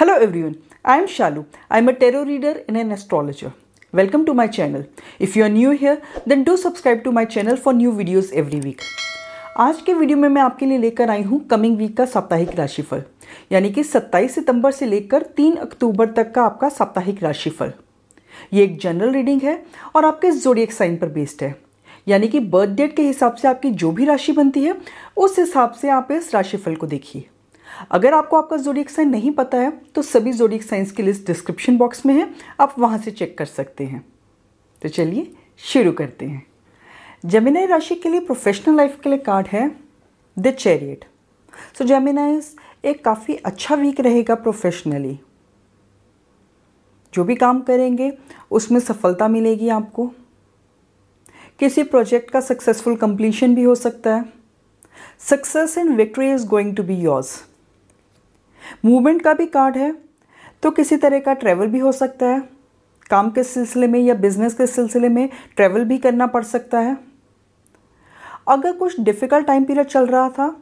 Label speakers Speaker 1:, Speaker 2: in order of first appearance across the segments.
Speaker 1: Hello everyone, I am Shalu. I am a tarot reader and an astrologer. Welcome to my channel. If you are new here, then do subscribe to my channel for new videos every week. आज के video में मैं आपके लिए लेकर आई हूँ coming week का साप्ताहिक राशिफल यानी कि 27 सितंबर से लेकर 3 अक्टूबर तक का आपका साप्ताहिक राशिफल ये एक जनरल रीडिंग है और आपके एक साइन पर बेस्ड है यानी कि बर्थ डेट के हिसाब से आपकी जो भी राशि बनती है उस हिसाब से आप इस राशिफल को देखिए अगर आपको आपका जोडिक साइन नहीं पता है तो सभी जोडिक साइंस की लिस्ट डिस्क्रिप्शन बॉक्स में है आप वहाँ से चेक कर सकते हैं तो चलिए शुरू करते हैं जमिनाई राशि के लिए प्रोफेशनल लाइफ के लिए कार्ड है द चैरियट सो जेमिनाइज एक काफ़ी अच्छा वीक रहेगा प्रोफेशनली जो भी काम करेंगे उसमें सफलता मिलेगी आपको किसी प्रोजेक्ट का सक्सेसफुल कंप्लीशन भी हो सकता है success in victory is going to be yours movement का भी कार्ड है तो किसी तरह का ट्रैवल भी हो सकता है काम के सिलसिले में या बिजनेस के सिलसिले में ट्रैवल भी करना पड़ सकता है अगर कुछ डिफ़िकल्ट टाइम पीरियड चल रहा था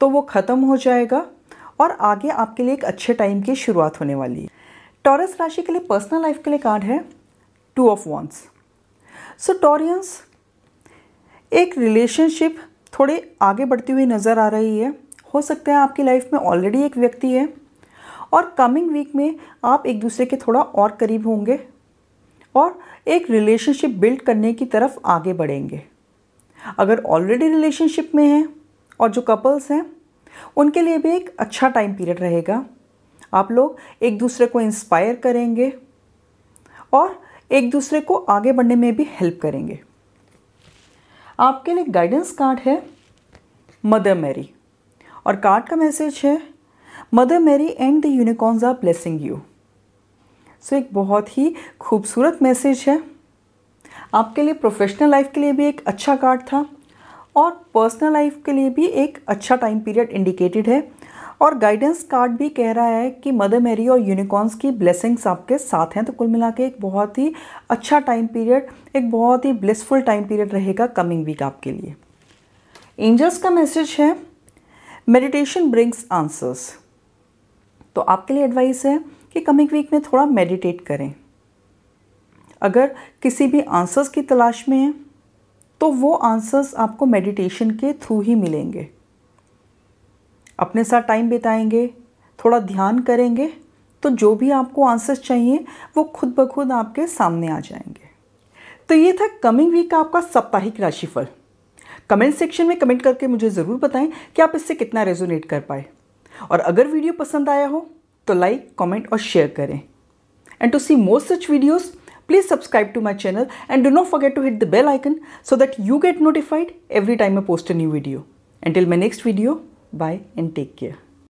Speaker 1: तो वो ख़त्म हो जाएगा और आगे आपके लिए एक अच्छे टाइम की शुरुआत होने वाली है टॉरस राशि के लिए पर्सनल लाइफ के लिए कार्ड है two of wands so Taureans एक रिलेशनशिप थोड़े आगे बढ़ती हुई नज़र आ रही है हो सकता है आपकी लाइफ में ऑलरेडी एक व्यक्ति है और कमिंग वीक में आप एक दूसरे के थोड़ा और करीब होंगे और एक रिलेशनशिप बिल्ड करने की तरफ आगे बढ़ेंगे अगर ऑलरेडी रिलेशनशिप में हैं और जो कपल्स हैं उनके लिए भी एक अच्छा टाइम पीरियड रहेगा आप लोग एक दूसरे को इंस्पायर करेंगे और एक दूसरे को आगे बढ़ने में भी हेल्प करेंगे आपके लिए गाइडेंस कार्ड है मदर मैरी और कार्ड का मैसेज है mother Mary and the unicorns are blessing you so एक बहुत ही खूबसूरत मैसेज है आपके लिए प्रोफेशनल लाइफ के लिए भी एक अच्छा कार्ड था और पर्सनल लाइफ के लिए भी एक अच्छा टाइम पीरियड इंडिकेटेड है और गाइडेंस कार्ड भी कह रहा है कि मदर मेरी और यूनिकॉर्न्स की ब्लेसिंग्स आपके साथ हैं तो कुल मिला के एक बहुत ही अच्छा टाइम पीरियड एक बहुत ही ब्लिसफुल टाइम पीरियड रहेगा कमिंग वीक आपके लिए एंजल्स का मैसेज है मेडिटेशन ब्रिंग्स आंसर्स तो आपके लिए एडवाइस है कि कमिंग वीक में थोड़ा मेडिटेट करें अगर किसी भी आंसर्स की तलाश में हैं तो वो आंसर्स आपको मेडिटेशन के थ्रू ही मिलेंगे अपने साथ टाइम बिताएंगे थोड़ा ध्यान करेंगे तो जो भी आपको आंसर्स चाहिए वो खुद ब खुद आपके सामने आ जाएंगे तो ये था कमिंग वीक का आपका साप्ताहिक राशिफल कमेंट सेक्शन में कमेंट करके मुझे ज़रूर बताएं कि आप इससे कितना रेजोनेट कर पाए और अगर वीडियो पसंद आया हो तो लाइक कमेंट और शेयर करें and to see more such videos please subscribe to my channel and do not forget to hit the bell icon so that you get notified every time I post a new video and till my next video bye and take care